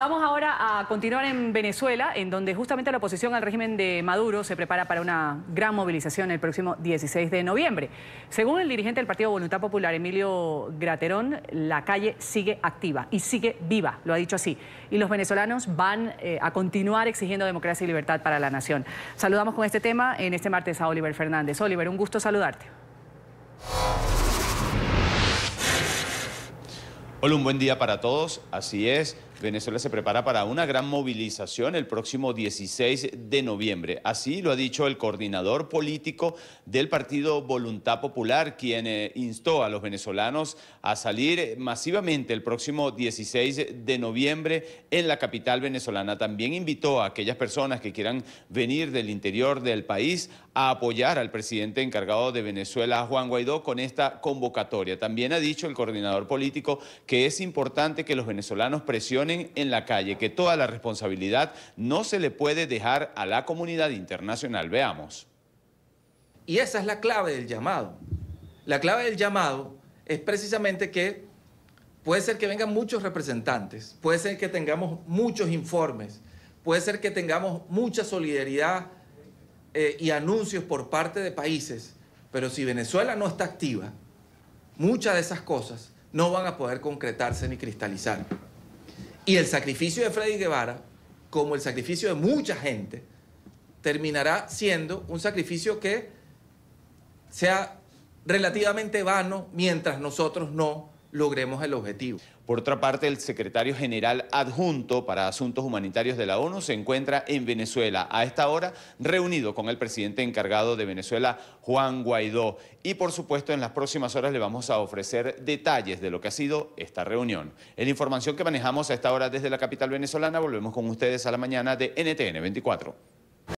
Vamos ahora a continuar en Venezuela, en donde justamente la oposición al régimen de Maduro se prepara para una gran movilización el próximo 16 de noviembre. Según el dirigente del Partido Voluntad Popular, Emilio Graterón, la calle sigue activa y sigue viva, lo ha dicho así. Y los venezolanos van eh, a continuar exigiendo democracia y libertad para la nación. Saludamos con este tema en este martes a Oliver Fernández. Oliver, un gusto saludarte. Hola, un buen día para todos. Así es. Venezuela se prepara para una gran movilización el próximo 16 de noviembre. Así lo ha dicho el coordinador político del partido Voluntad Popular, quien eh, instó a los venezolanos a salir masivamente el próximo 16 de noviembre en la capital venezolana. También invitó a aquellas personas que quieran venir del interior del país a apoyar al presidente encargado de Venezuela, Juan Guaidó, con esta convocatoria. También ha dicho el coordinador político que es importante que los venezolanos presionen en la calle, que toda la responsabilidad no se le puede dejar a la comunidad internacional. Veamos. Y esa es la clave del llamado. La clave del llamado es precisamente que puede ser que vengan muchos representantes, puede ser que tengamos muchos informes, puede ser que tengamos mucha solidaridad eh, y anuncios por parte de países, pero si Venezuela no está activa, muchas de esas cosas no van a poder concretarse ni cristalizar. Y el sacrificio de Freddy Guevara, como el sacrificio de mucha gente, terminará siendo un sacrificio que sea relativamente vano mientras nosotros no logremos el objetivo. Por otra parte, el secretario general adjunto para asuntos humanitarios de la ONU se encuentra en Venezuela a esta hora reunido con el presidente encargado de Venezuela, Juan Guaidó. Y por supuesto, en las próximas horas le vamos a ofrecer detalles de lo que ha sido esta reunión. En la información que manejamos a esta hora desde la capital venezolana, volvemos con ustedes a la mañana de NTN 24.